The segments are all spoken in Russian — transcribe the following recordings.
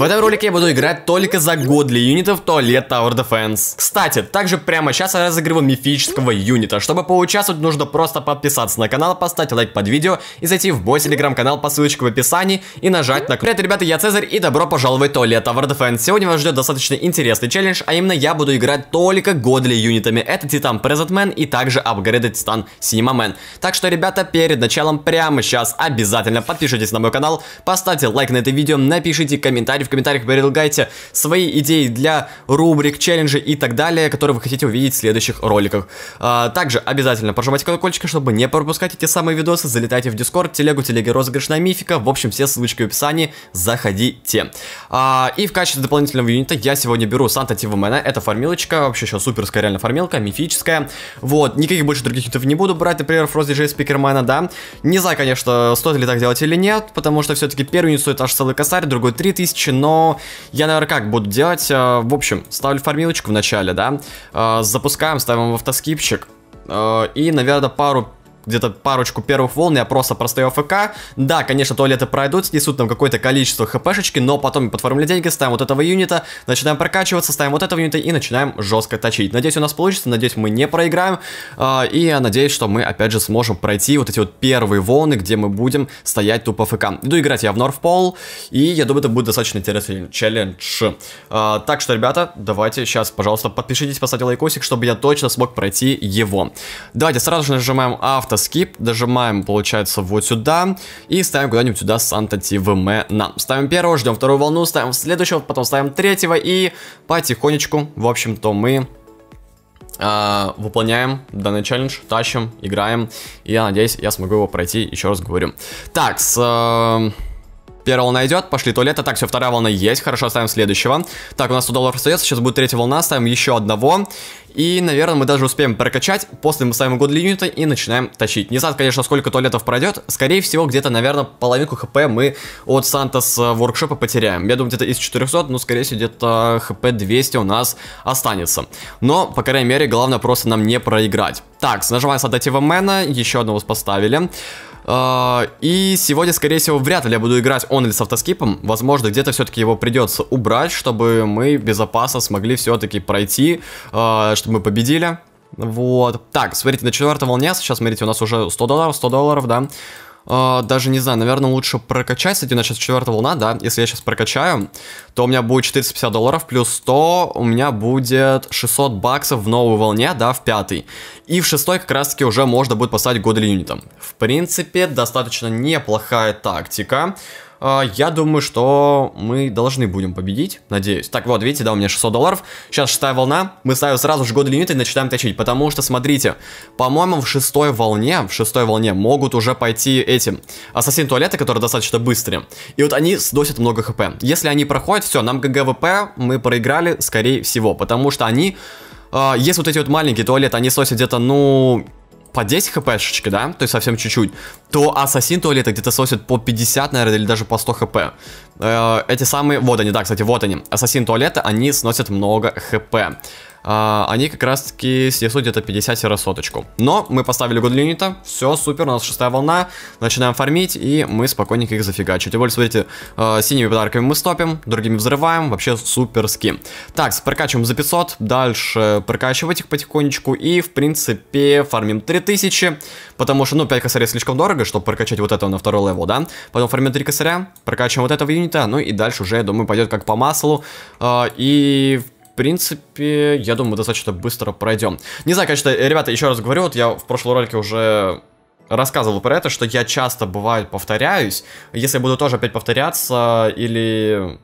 В этом ролике я буду играть только за годли юнитов туалет Tower Defense. Кстати, также прямо сейчас я разыгрываю мифического юнита. Чтобы поучаствовать, нужно просто подписаться на канал, поставить лайк под видео и зайти в мой телеграм-канал по ссылочке в описании и нажать на... Привет, ребята, я Цезарь и добро пожаловать в туалет Tower Defense. Сегодня вас ждет достаточно интересный челлендж, а именно я буду играть только годли юнитами. Это Титан Present Man и также апгрейды Титан Cinema Man. Так что, ребята, перед началом прямо сейчас обязательно подпишитесь на мой канал, поставьте лайк на это видео, напишите комментарий, в комментариях, предлагайте свои идеи для рубрик, челленджей и так далее, которые вы хотите увидеть в следующих роликах. А, также обязательно прожимайте колокольчик, чтобы не пропускать эти самые видосы, залетайте в Дискорд, телегу, телеги на мифика, в общем, все ссылочки в описании, заходите. А, и в качестве дополнительного юнита я сегодня беру Санта Тивумена. это фармилочка, вообще еще суперская реально фармилка, мифическая. Вот, никаких больше других юнитов не буду брать, например, Фрози Джей Спикермена, да. Не знаю, конечно, стоит ли так делать или нет, потому что все-таки первый юнит стоит аж целый косарь, другой 3000, но я, наверное, как буду делать, э, в общем, ставлю фармилочку в начале, да, э, запускаем, ставим в автоскипчик, э, и, наверное, пару где-то парочку первых волн, я просто простою АФК. Да, конечно, туалеты пройдут, снесут нам какое-то количество хпшечки, но потом подформили деньги, ставим вот этого юнита, начинаем прокачиваться, ставим вот этого юнита и начинаем жестко точить. Надеюсь, у нас получится, надеюсь, мы не проиграем. Э, и я надеюсь, что мы опять же сможем пройти вот эти вот первые волны, где мы будем стоять тупо фк Иду играть я в Норфпол, и я думаю, это будет достаточно интересный челлендж. Э, так что, ребята, давайте сейчас, пожалуйста, подпишитесь, поставьте лайкосик, чтобы я точно смог пройти его. Давайте сразу же нажимаем авто автоскип, дожимаем, получается, вот сюда, и ставим куда-нибудь сюда Санта ТВМ нам. Ставим первого, ждем вторую волну, ставим следующего, потом ставим третьего, и потихонечку, в общем-то, мы э, выполняем данный челлендж, тащим, играем, и я надеюсь, я смогу его пройти, еще раз говорю. Так, с... Э, Первая волна идет, пошли туалета, Так, все, вторая волна есть. Хорошо, оставим следующего. Так, у нас 100 долларов остается. Сейчас будет третья волна, ставим еще одного. И, наверное, мы даже успеем прокачать. После мы ставим год линию и начинаем тащить. Не знаю, конечно, сколько туалетов пройдет. Скорее всего, где-то, наверное, половинку хп мы от Сантос э, воркшопа потеряем. Я думаю, где-то из 400, ну, скорее всего, где-то хп 200 у нас останется. Но, по крайней мере, главное просто нам не проиграть. Так, нажимаем создать Ивамена, еще одного поставили. А, и сегодня, скорее всего, вряд ли я буду играть он или с автоскипом. Возможно, где-то все-таки его придется убрать, чтобы мы безопасно смогли все-таки пройти, а, чтобы мы победили. Вот. Так, смотрите, на четвертой волне, сейчас, смотрите, у нас уже 100 долларов, 100 долларов, да. А, даже не знаю, наверное, лучше прокачать, кстати, у меня сейчас четвертая волна, да, если я сейчас прокачаю, то у меня будет 450 долларов плюс 100, у меня будет 600 баксов в новой волне, да, в пятой. И в шестой как раз-таки уже можно будет поставить годли юнитом. В принципе, достаточно неплохая тактика. А, я думаю, что мы должны будем победить, надеюсь. Так вот, видите, да, у меня 600 долларов. Сейчас шестая волна. Мы ставим сразу же годы лимиты и начинаем точить. Потому что, смотрите, по-моему, в шестой волне, в шестой волне могут уже пойти эти ассасин туалеты, которые достаточно быстрые. И вот они сносят много хп. Если они проходят, все, нам ГГВП мы проиграли, скорее всего. Потому что они... Uh, есть вот эти вот маленькие туалеты, они сносят где-то, ну, по 10 хпшечки, да, то есть совсем чуть-чуть, то ассасин туалета где-то сосет по 50, наверное, или даже по 100 хп. Э, эти самые, вот они, да, кстати, вот они, ассасин туалета, они сносят много хп. А, они как раз таки снесут где-то 50-соточку. Но мы поставили год юнита, все, супер, у нас шестая волна, начинаем фармить, и мы спокойненько их зафигачим. Тем более, смотрите, э, синими подарками мы стопим, другими взрываем, вообще супер суперски. Так, прокачиваем за 500, дальше прокачивать их потихонечку, и, в принципе, фармим 3000, потому что, ну, 5 косарей слишком дорого, чтобы прокачать вот этого на второй левел, да? Потом фармим 3 косаря, прокачиваем вот этого юнита, ну и дальше уже, я думаю, пойдет как по маслу, э, и, в принципе, я думаю, достаточно быстро пройдем. Не знаю, конечно, ребята, еще раз говорю, вот я в прошлом ролике уже рассказывал про это, что я часто, бывает, повторяюсь. Если буду тоже опять повторяться или...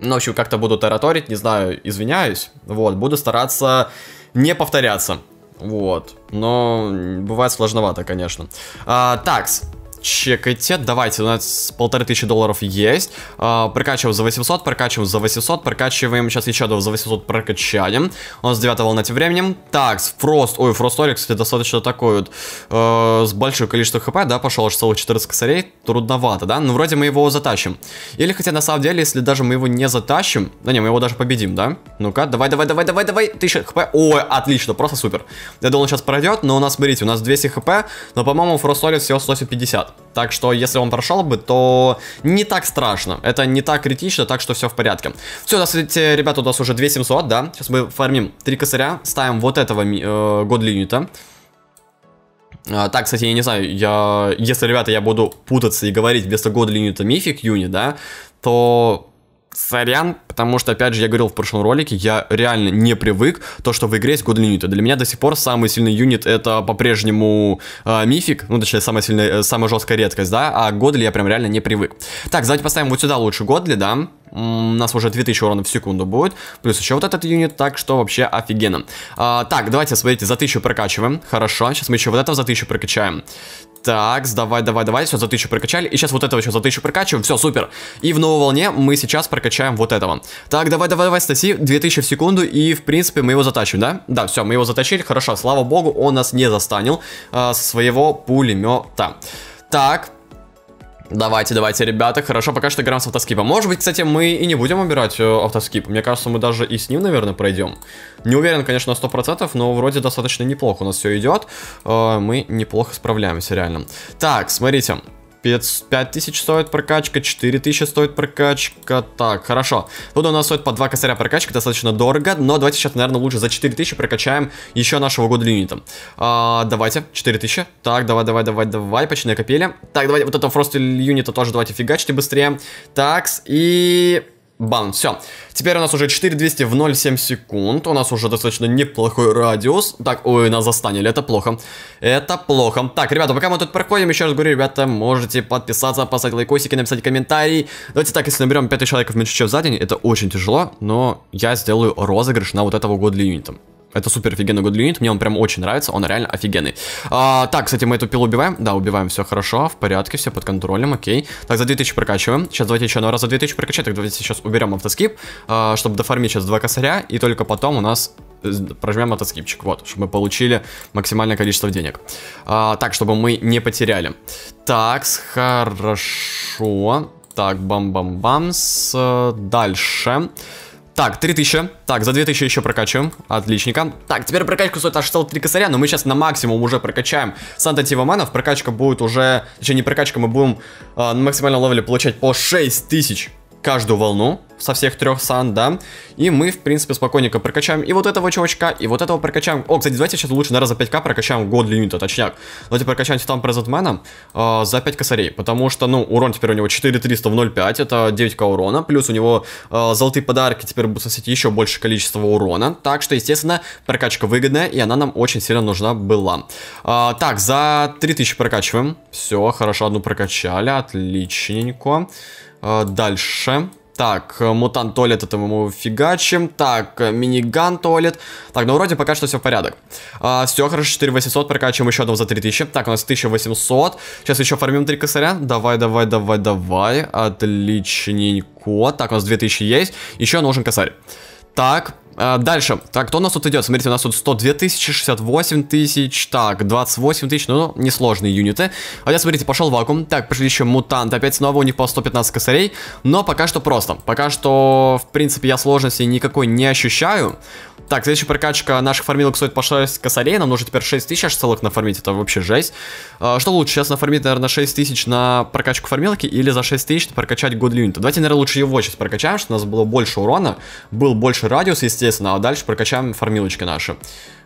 Ну, в общем, как-то буду тараторить, не знаю, извиняюсь. Вот, буду стараться не повторяться. Вот. Но бывает сложновато, конечно. А, такс чекайте. Давайте, у нас полторы тысячи долларов есть. А, прокачиваем за 800, прокачиваем за 800, прокачиваем. Сейчас еще за 800 прокачаем. У нас 9 волна тем временем. Так, Фрост, ой, Фрост Орик, кстати, достаточно атакует. Э, с большим количеством хп, да, пошел аж целых 14 косарей. Трудновато, да? Ну, вроде мы его затащим. Или, хотя, на самом деле, если даже мы его не затащим... Да не, мы его даже победим, да? Ну-ка, давай, давай, давай, давай, давай. 1000 хп. Ой, отлично, просто супер. Я думал, сейчас пройдет, но у нас, смотрите, у нас 200 хп, но, по-моему, Фрост Орик всего 150. Так что, если он прошел бы, то не так страшно. Это не так критично, так что все в порядке. Все, у нас, ребята, у нас уже 2700, да? Сейчас мы фармим 3 косаря, ставим вот этого э, годли а, так, кстати, я не знаю, я, если, ребята, я буду путаться и говорить вместо годли мифик юни, да, то сорян, потому что, опять же, я говорил в прошлом ролике, я реально не привык то, что в игре есть годный юнит. Для меня до сих пор самый сильный юнит это по-прежнему э, мифик, ну, точнее, самая сильная, э, самая жесткая редкость, да, а годли я прям реально не привык. Так, давайте поставим вот сюда лучше годли, да, у нас уже 2000 урона в секунду будет, плюс еще вот этот юнит, так что вообще офигенно. А, так, давайте, смотрите, за 1000 прокачиваем, хорошо, сейчас мы еще вот этого за 1000 прокачаем. Так, давай, давай, давай, все, за тысячу прокачали. И сейчас вот этого еще за тысячу прокачиваем, все, супер. И в новой волне мы сейчас прокачаем вот этого. Так, давай, давай, давай, Стаси, 2000 в секунду, и в принципе мы его затащим, да? Да, все, мы его затащили, хорошо, слава богу, он нас не застанил э, своего пулемета. Так, Давайте, давайте, ребята. Хорошо, пока что играем с автоскипом. Может быть, кстати, мы и не будем убирать э, автоскип. Мне кажется, мы даже и с ним, наверное, пройдем. Не уверен, конечно, на 100%, но вроде достаточно неплохо у нас все идет. Э, мы неплохо справляемся, реально. Так, смотрите. Смотрите. 5000 стоит прокачка, 4000 стоит прокачка. Так, хорошо. Тут у нас стоит по 2 косаря прокачка, достаточно дорого. Но давайте сейчас, наверное, лучше за 4000 прокачаем еще нашего года юнита. А, давайте, 4000. Так, давай, давай, давай, давай, почти накопили. Так, давайте вот этого просто юнита тоже давайте фигачьте быстрее. Такс, и... Бан, все. Теперь у нас уже 4200 в 0,7 секунд. У нас уже достаточно неплохой радиус. Так, ой, нас застанили, это плохо. Это плохо. Так, ребята, пока мы тут проходим, еще раз говорю, ребята, можете подписаться, поставить лайкосики, написать комментарий. Давайте так, если наберем 5 человеков меньше, чем за день, это очень тяжело, но я сделаю розыгрыш на вот этого годли юнитом. Это супер офигенный год мне он прям очень нравится, он реально офигенный. А, так, кстати, мы эту пилу убиваем. Да, убиваем, все хорошо, в порядке, все под контролем, окей. Так, за 2000 прокачиваем. Сейчас давайте еще одного раза 2000 прокачать, так давайте сейчас уберем автоскип, а, чтобы дофармить сейчас два косаря, и только потом у нас э, прожмем автоскипчик, вот, чтобы мы получили максимальное количество денег. А, так, чтобы мы не потеряли. Так, хорошо. Так, бам-бам-бамс. Э, дальше. Дальше. Так, 3000. Так, за 2000 еще прокачиваем. Отличненько. Так, теперь прокачку стоит аж целых 3 косаря, но мы сейчас на максимум уже прокачаем Санта Тиваманов. Прокачка будет уже... Точнее, не прокачка, мы будем э, на максимальном левеле получать по 6000 каждую волну со всех трех сан, да, и мы, в принципе, спокойненько прокачаем и вот этого чувачка, и вот этого прокачаем. О, кстати, давайте сейчас лучше, наверное, за 5к прокачаем год юнита, точняк. Давайте прокачаем Титан Презентмена э, за 5 косарей, потому что, ну, урон теперь у него 4300 в 0,5, это 9к урона, плюс у него э, золотые подарки теперь будут сносить еще больше количества урона, так что, естественно, прокачка выгодная, и она нам очень сильно нужна была. Э, так, за 3000 прокачиваем, все, хорошо, одну прокачали, отличненько. Э, дальше. Так, э, мутант туалет, это мы ему фигачим. Так, э, миниган туалет. Так, ну вроде пока что все в порядок. А, все, хорошо, 4800, прокачиваем еще одного за 3000. Так, у нас 1800. Сейчас еще фармим 3 косаря. Давай, давай, давай, давай. Отличненько. Так, у нас 2000 есть. Еще нужен косарь. Так, а, дальше. Так, кто у нас тут идет? Смотрите, у нас тут 102 тысячи, 68 тысяч, так, 28 тысяч, ну, несложные юниты. А я, смотрите, пошел вакуум. Так, пошли еще мутанты. Опять снова у них по 115 косарей. Но пока что просто. Пока что, в принципе, я сложности никакой не ощущаю. Так, следующая прокачка наших фармилок стоит по 6 косарей. Нам нужно теперь 6 тысяч аж целых нафармить. Это вообще жесть. А, что лучше, сейчас нафармить, наверное, 6 тысяч на прокачку фармилки или за 6 тысяч прокачать год юнита? Давайте, наверное, лучше его сейчас прокачаем, чтобы у нас было больше урона, был больше радиус, естественно, а дальше прокачаем фармилочки наши.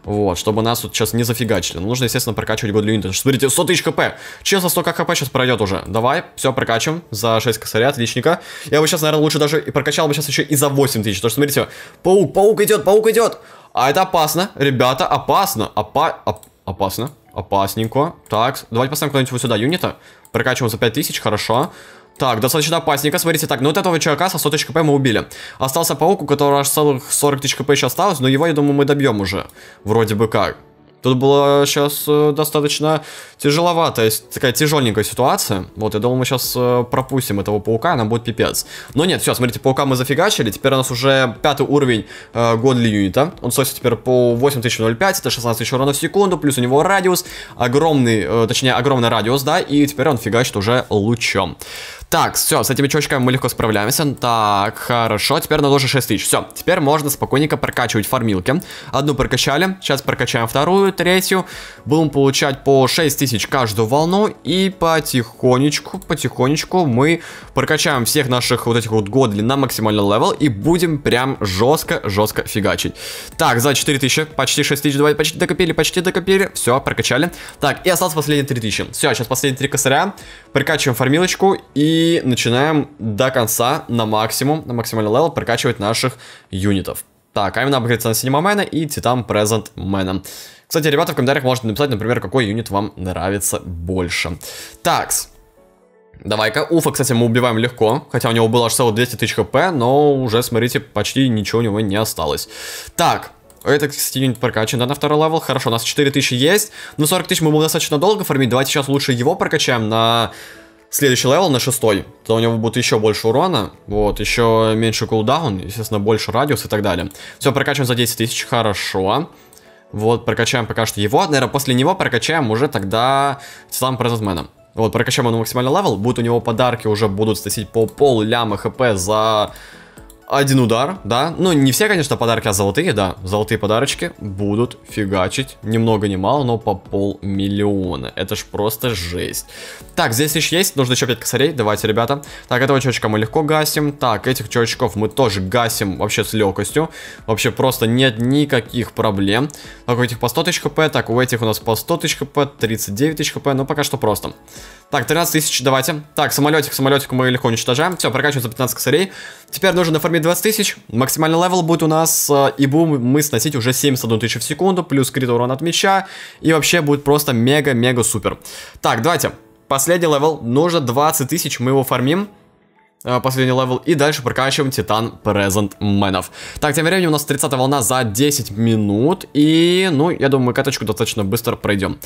Вот, чтобы нас тут сейчас не зафигачили. Но нужно, естественно, прокачивать Годли Юнита. Смотрите, 100 тысяч хп. Честно, 100 хп сейчас пройдет уже. Давай, все, прокачиваем за 6 косаря, отличненько. Я бы сейчас, наверное, лучше даже и прокачал бы сейчас еще и за 8 тысяч. Потому что, смотрите, паук, паук идет, паук идет. А это опасно, ребята, опасно. Опа... Оп... Опасно. Опасненько. Так, давайте поставим куда-нибудь вот сюда юнита. Прокачиваем за 5000, хорошо. Так, достаточно опасненько, смотрите, так, ну вот этого чувака со 100 тысяч хп мы убили. Остался паук, у которого аж целых 40 тысяч хп еще осталось, но его, я думаю, мы добьем уже. Вроде бы как. Тут была сейчас э, достаточно тяжеловатая, такая тяжеленькая ситуация. Вот, я думал, мы сейчас э, пропустим этого паука, она будет пипец. Но нет, все, смотрите, паука мы зафигачили. Теперь у нас уже пятый уровень э, Годли Юнита. Он стоит теперь по 8005, это 16 тысяч урона в секунду, плюс у него радиус, огромный, э, точнее, огромный радиус, да, и теперь он фигачит уже лучом. Так, все, с этими чувачками мы легко справляемся. Так, хорошо, теперь на уже 6 тысяч. Все, теперь можно спокойненько прокачивать фармилки. Одну прокачали, сейчас прокачаем вторую, третью. Будем получать по 6 тысяч каждую волну. И потихонечку, потихонечку мы прокачаем всех наших вот этих вот годли на максимальный левел. И будем прям жестко-жестко фигачить. Так, за 4 тысячи, почти 6 тысяч, давай, почти докопили, почти докопили. Все, прокачали. Так, и осталось последние 3 тысячи. Все, сейчас последние 3 косаря. Прокачиваем фармилочку и начинаем до конца на максимум, на максимальный левел прокачивать наших юнитов. Так, а именно апгрейдится на Синемамена и Титан Презент Мэном. Кстати, ребята, в комментариях можете написать, например, какой юнит вам нравится больше. так Давай-ка. Уфа, кстати, мы убиваем легко. Хотя у него было аж целых 200 тысяч хп, но уже, смотрите, почти ничего у него не осталось. Так. Это, кстати, юнит прокачан, да, на второй левел. Хорошо, у нас 4000 есть. Но 40 тысяч мы будем достаточно долго фармить. Давайте сейчас лучше его прокачаем на следующий левел на шестой, то у него будет еще больше урона, вот, еще меньше кулдаун, естественно, больше радиус и так далее. Все, прокачиваем за 10 тысяч, хорошо. Вот, прокачаем пока что его, наверное, после него прокачаем уже тогда Титан Презентмена. Вот, прокачаем его на максимальный левел, будут у него подарки, уже будут сносить по пол ляма хп за один удар, да. Ну, не все, конечно, подарки, а золотые, да. Золотые подарочки будут фигачить ни много ни мало, но по полмиллиона. Это ж просто жесть. Так, здесь еще есть, нужно еще 5 косарей, давайте, ребята. Так, этого чувачка мы легко гасим. Так, этих чувачков мы тоже гасим вообще с легкостью. Вообще просто нет никаких проблем. Так, у этих по 100 тысяч хп, так, у этих у нас по 100 тысяч хп, 39 тысяч хп, Но ну, пока что просто. Так, 13 тысяч, давайте. Так, самолетик, самолетик мы легко уничтожаем. Все, прокачиваем за 15 косарей. Теперь нужно оформить 20 тысяч. Максимальный левел будет у нас, э, и будем мы сносить уже 71 тысячу в секунду, плюс крит урон от меча, и вообще будет просто мега-мега супер. Так, давайте. Последний левел, нужно 20 тысяч, мы его фармим. Э, последний левел, и дальше прокачиваем Титан Презент Мэнов. Так, тем временем у нас 30 волна за 10 минут, и, ну, я думаю, мы каточку достаточно быстро пройдем.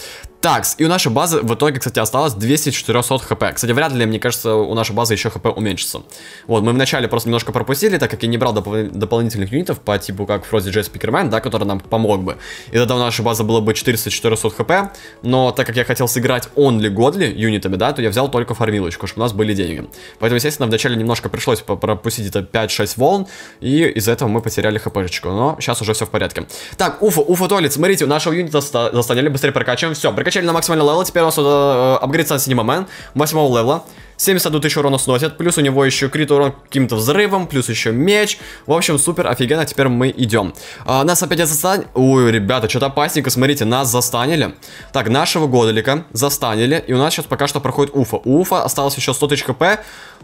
Так и у нашей базы в итоге, кстати, осталось 2400 хп. Кстати, вряд ли, мне кажется, у нашей базы еще хп уменьшится. Вот, мы вначале просто немножко пропустили, так как я не брал допол дополнительных юнитов по типу как Фрози Джей Спикермен, да, который нам помог бы. И тогда у нашей базы было бы 400-400 хп, но так как я хотел сыграть only godly юнитами, да, то я взял только фармилочку, чтобы у нас были деньги. Поэтому, естественно, вначале вначале немножко пришлось пропустить где-то 5-6 волн, и из-за этого мы потеряли хпшечку, но сейчас уже все в порядке. Так, Уфа, Уфа Туалет, смотрите, у нашего юнита застанили, быстрее прокачиваем, все, прокачали на максимальный левел, теперь у нас э, апгрейд Сан Синема Мэн, 8 левела, 71 тысяч урона сносит, плюс у него еще крит урон каким-то взрывом, плюс еще меч. В общем, супер, офигенно, теперь мы идем. А, нас опять застанет... Ой, ребята, что-то опасненько, смотрите, нас застанили. Так, нашего Годолика застанили, и у нас сейчас пока что проходит Уфа. У Уфа осталось еще 100 тысяч хп,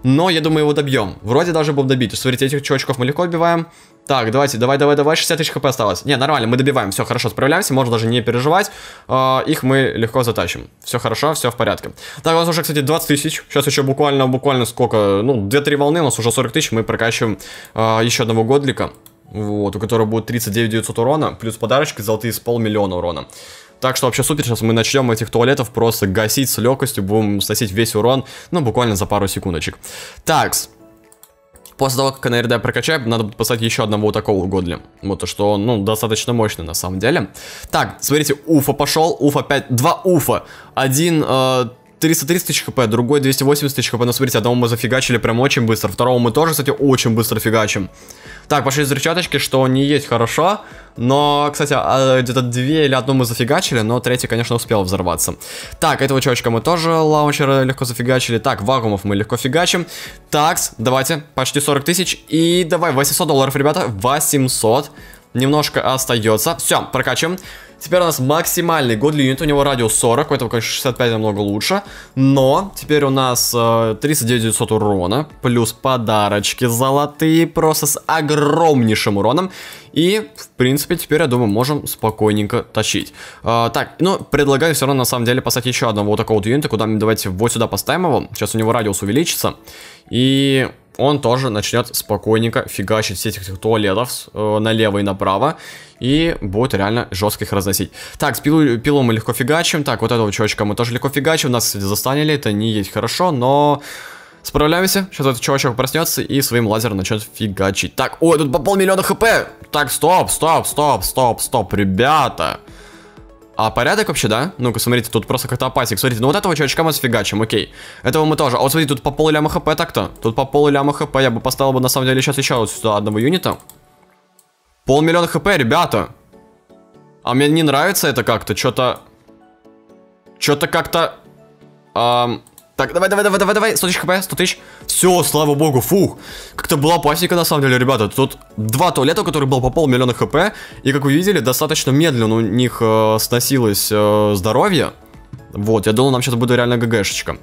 но я думаю, его добьем. Вроде даже будем добить. Смотрите, этих чувачков мы легко убиваем. Так, давайте, давай, давай, давай, 60 тысяч хп осталось. Не, нормально, мы добиваем, все хорошо, справляемся, можно даже не переживать. Э, их мы легко затащим. Все хорошо, все в порядке. Так, у нас уже, кстати, 20 тысяч. Сейчас еще буквально, буквально сколько, ну, 2-3 волны, у нас уже 40 тысяч, мы прокачиваем э, а, еще одного годлика. Вот, у которого будет 39 900 урона, плюс подарочки золотые с полмиллиона урона. Так что вообще супер, сейчас мы начнем этих туалетов просто гасить с легкостью, будем сносить весь урон, ну, буквально за пару секундочек. Такс. После того, как я, НРД прокачаю, надо будет послать еще одного вот такого Годли. Вот, что он, ну, достаточно мощный на самом деле. Так, смотрите, Уфа пошел, Уфа 5, два Уфа. Один, э, 430 тысяч хп, другой 280 тысяч хп. Но смотрите, одного мы зафигачили прям очень быстро. Второго мы тоже, кстати, очень быстро фигачим. Так, пошли взрывчаточки, что не есть хорошо. Но, кстати, а, где-то две или одну мы зафигачили, но третий, конечно, успел взорваться. Так, этого чувачка мы тоже лаунчера легко зафигачили. Так, вагумов мы легко фигачим. Такс, давайте, почти 40 тысяч. И давай, 800 долларов, ребята, 800. Немножко остается. Все, прокачиваем. Теперь у нас максимальный Godly Unit, у него радиус 40, у этого, конечно, 65 намного лучше. Но теперь у нас э, 39900 урона, плюс подарочки золотые, просто с огромнейшим уроном. И, в принципе, теперь, я думаю, можем спокойненько точить. Э, так, ну, предлагаю все равно, на самом деле, поставить еще одного вот такого вот юнита, куда давайте вот сюда поставим его. Сейчас у него радиус увеличится. И он тоже начнет спокойненько фигачить всех этих туалетов э, налево и направо и будет реально жестко их разносить. Так, с пилу, пилу мы легко фигачим, так, вот этого чувачка мы тоже легко фигачим, нас, кстати, застанили, это не есть хорошо, но... Справляемся. Сейчас этот чувачок проснется и своим лазером начнет фигачить. Так, ой, тут по полмиллиона хп. Так, стоп, стоп, стоп, стоп, стоп, ребята. А порядок вообще, да? Ну-ка, смотрите, тут просто как-то опасик. Смотрите, ну вот этого чувачка мы сфигачим, окей. Этого мы тоже. А вот смотрите, тут по полу полуляма хп так-то. Тут по полу полуляма хп. Я бы поставил бы, на самом деле, сейчас еще вот сюда одного юнита. Полмиллиона хп, ребята. А мне не нравится это как-то, что-то... Что-то как-то... Эм... Так, давай, давай, давай, давай, давай, 100 тысяч хп, 100 тысяч. Все, слава богу, фух. Как-то была пасека, на самом деле, ребята. Тут два туалета, у которых было по полмиллиона хп. И, как вы видели, достаточно медленно у них э, сносилось э, здоровье. Вот, я думал, нам сейчас будет реально ГГшечка.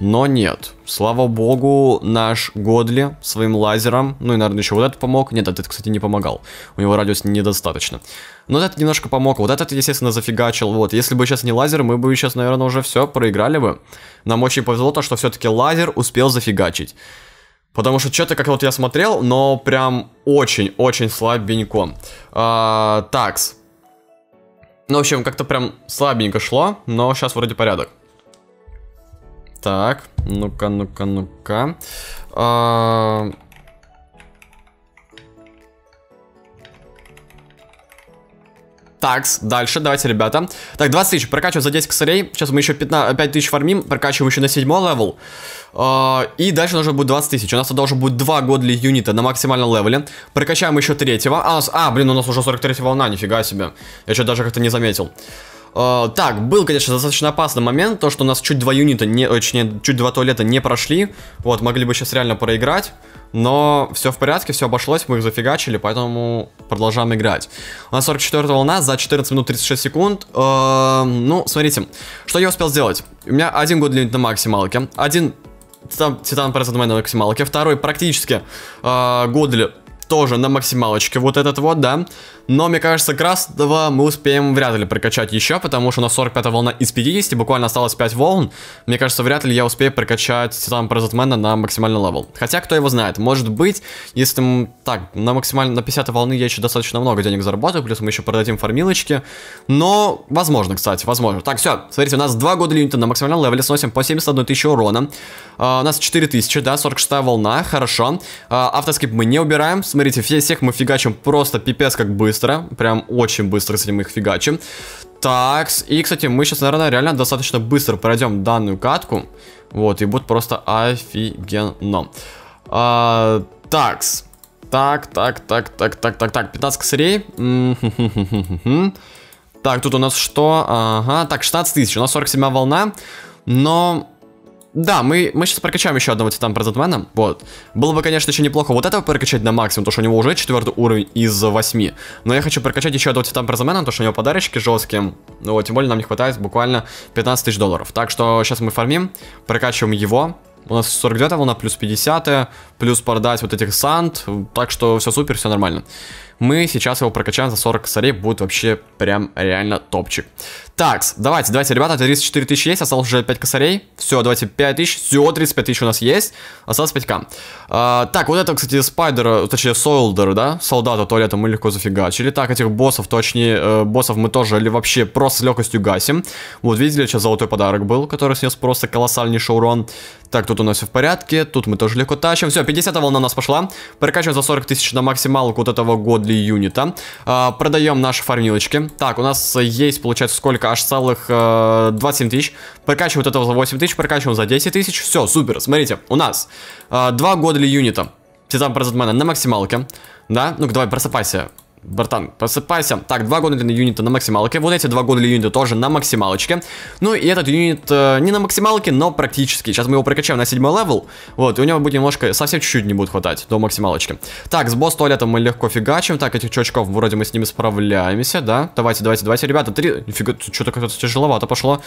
Но нет. Слава богу, наш Годли своим лазером, ну и, наверное, еще вот этот помог. Нет, этот, кстати, не помогал. У него радиус недостаточно. Но этот немножко помог. Вот этот, естественно, зафигачил. Вот, если бы сейчас не лазер, мы бы сейчас, наверное, уже все проиграли бы. Нам очень повезло то, что все-таки лазер успел зафигачить. Потому что что-то, как вот я смотрел, но прям очень-очень слабенько. А, такс. Ну, в общем, как-то прям слабенько шло, но сейчас вроде порядок. Так, ну-ка, ну-ка, ну-ка. А... Такс, дальше, давайте, ребята. Так, 20 тысяч, прокачиваем за 10 косарей. Сейчас мы еще 15, 5 тысяч фармим, прокачиваем еще на 7 левел. Uh, и дальше нужно будет 20 тысяч. У нас должно будет 2 годли юнита на максимальном левеле. Прокачаем еще третьего. А, а блин, у нас уже 43 волна, нифига себе. Я что даже как-то не заметил. Uh, так, был, конечно, достаточно опасный момент, то, что у нас чуть два юнита, не, э, точнее, чуть два туалета не прошли, вот, могли бы сейчас реально проиграть, но все в порядке, все обошлось, мы их зафигачили, поэтому продолжаем играть. У нас 44 волна за 14 минут 36 секунд, uh, ну, смотрите, что я успел сделать? У меня один год лимит на максималке, один Титан, Титан Пресс на максималке, второй практически э, uh, Годли тоже на максималочке вот этот вот, да. Но, мне кажется, красного мы успеем вряд ли прокачать еще, потому что у нас 45 волна из 50, буквально осталось 5 волн. Мне кажется, вряд ли я успею прокачать там Прозатмена на максимальный левел. Хотя, кто его знает, может быть, если... Так, на максимально на 50 волны я еще достаточно много денег заработаю, плюс мы еще продадим фармилочки. Но, возможно, кстати, возможно. Так, все, смотрите, у нас 2 года лимита на максимальном левеле сносим по 71 тысячу урона. А, у нас 4000, да, 46 волна, хорошо. А, автоскип мы не убираем, смотрите, всех мы фигачим просто пипец как быстро. Прям очень быстро с ним их фигачим. Так, и, кстати, мы сейчас, наверное, реально достаточно быстро пройдем данную катку. Вот, и будет просто офигенно. А, такс. Так, так, так, так, так, так, так, 15 косарей. Хм, хм, хм, так, тут у нас что? Ага, так, 16 тысяч, у нас 47 волна. Но да, мы, мы сейчас прокачаем еще одного титана Затмена, вот. Было бы, конечно, еще неплохо вот этого прокачать на максимум, потому что у него уже четвертый уровень из восьми. Но я хочу прокачать еще одного титана Затмена, потому что у него подарочки жесткие. Ну вот, тем более нам не хватает буквально 15 тысяч долларов. Так что сейчас мы фармим, прокачиваем его. У нас 49 волна, плюс 50, плюс продать вот этих санд. Так что все супер, все нормально мы сейчас его прокачаем за 40 косарей, будет вообще прям реально топчик. Так, давайте, давайте, ребята, 34 тысячи есть, осталось уже 5 косарей. Все, давайте 5 тысяч, все, 35 тысяч у нас есть, осталось 5к. А, так, вот это, кстати, спайдера, точнее, солдера, да, солдата туалета мы легко зафигачили. Так, этих боссов, точнее, э, боссов мы тоже или вообще просто с легкостью гасим. Вот, видели, сейчас золотой подарок был, который снес просто колоссальный шоурон. Так, тут у нас все в порядке, тут мы тоже легко тащим. Все, 50 волна у нас пошла. Прокачиваем за 40 тысяч на максималку вот этого года для юнита. А, продаем наши фармилочки. Так, у нас есть, получается, сколько? Аж целых э, 27 тысяч. Прокачиваем вот этого за 8 тысяч, прокачиваем за 10 тысяч. Все, супер. Смотрите, у нас э, 2 года для юнита. Титан Бразетмена на максималке. Да? Ну-ка, давай, просыпайся. Братан, просыпайся. Так, два гонли юнита на максималке. Вот эти два гонли юнита тоже на максималочке. Ну и этот юнит э, не на максималке, но практически. Сейчас мы его прокачаем на седьмой левел. Вот, и у него будет немножко, совсем чуть-чуть не будет хватать до максималочки. Так, с босс туалетом мы легко фигачим. Так, этих чувачков вроде мы с ними справляемся, да? Давайте, давайте, давайте, ребята. Три... Фига... Что-то как-то тяжеловато пошло.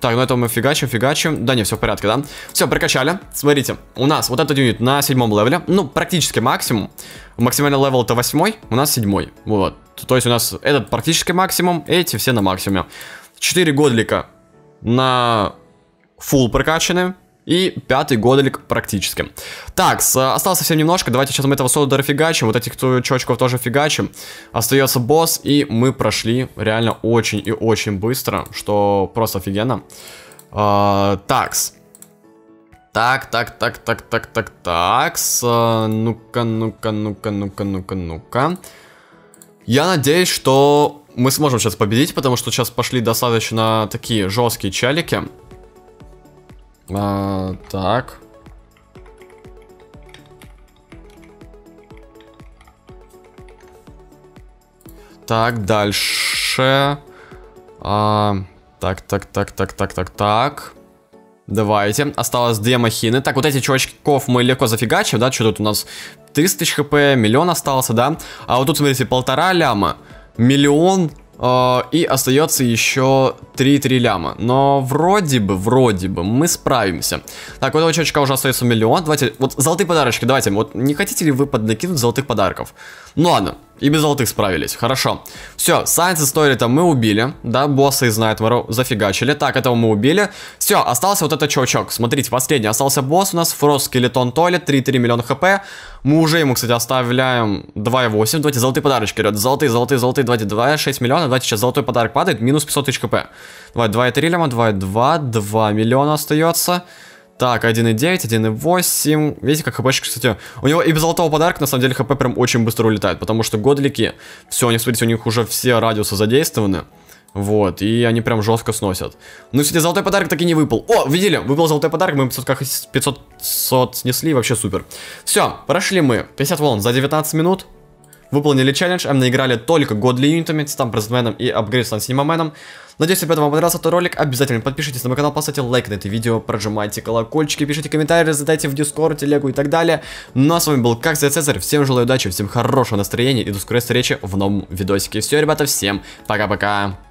Так, ну это мы фигачим, фигачим. Да не, все в порядке, да? Все, прокачали. Смотрите, у нас вот этот юнит на седьмом левеле. Ну, практически максимум максимальный левел это восьмой, у нас седьмой. Вот. То есть у нас этот практически максимум, эти все на максимуме. Четыре годлика на фул прокачаны. И пятый годлик практически. Так, осталось совсем немножко. Давайте сейчас мы этого солдера фигачим. Вот этих кто, чувачков тоже фигачим. Остается босс. И мы прошли реально очень и очень быстро. Что просто офигенно. А, такс. Так, так, так, так, так, так, так. Ну-ка, ну-ка, ну-ка, ну-ка, ну-ка, ну-ка. Я надеюсь, что мы сможем сейчас победить, потому что сейчас пошли достаточно такие жесткие чалики. А, так. Так, дальше. А, так, так, так, так, так, так, так. Давайте. Осталось две махины. Так, вот эти чувачков мы легко зафигачим, да? Что тут у нас? 300 тысяч хп, миллион остался, да? А вот тут, смотрите, полтора ляма. Миллион э, и остается еще 3-3 ляма. Но вроде бы, вроде бы, мы справимся. Так, у этого чувачка уже остается миллион. Давайте, вот золотые подарочки, давайте. Вот не хотите ли вы поднакинуть золотых подарков? Ну ладно, и без золотых справились, хорошо. Все, Science story там мы убили, да, босса из Nightmare зафигачили. Так, этого мы убили. Все, остался вот этот чувачок. Смотрите, последний, остался босс у нас, Фрост Скелетон Тойлет, 3-3 миллиона хп. Мы уже ему, кстати, оставляем 2,8. Давайте золотые подарочки, ребят. Золотые, золотые, золотые, давайте 2,6 миллиона. Давайте сейчас золотой подарок падает, минус 500 тысяч хп. Давай, 2,3 лема, 2,2, 2 миллиона остается. Так, 1.9, 1.8. Видите, как хпшек, кстати... У него и без золотого подарка, на самом деле, хп прям очень быстро улетает. Потому что годлики... Все, у них, смотрите, у них уже все радиусы задействованы. Вот, и они прям жестко сносят. Ну, кстати, золотой подарок так и не выпал. О, видели? Выпал золотой подарок, мы 500, как 500 500 снесли, вообще супер. Все, прошли мы. 50 волн за 19 минут. Выполнили челлендж, а мы наиграли только годли юнитами, там, Бразменом и апгрейд с Синемаменом. Надеюсь, ребята, вам понравился этот ролик. Обязательно подпишитесь на мой канал, поставьте лайк на это видео, прожимайте колокольчики, пишите комментарии, задайте в Дискорд, телегу и так далее. Ну а с вами был Как Цезарь. Всем желаю удачи, всем хорошего настроения и до скорой встречи в новом видосике. Все, ребята, всем пока-пока.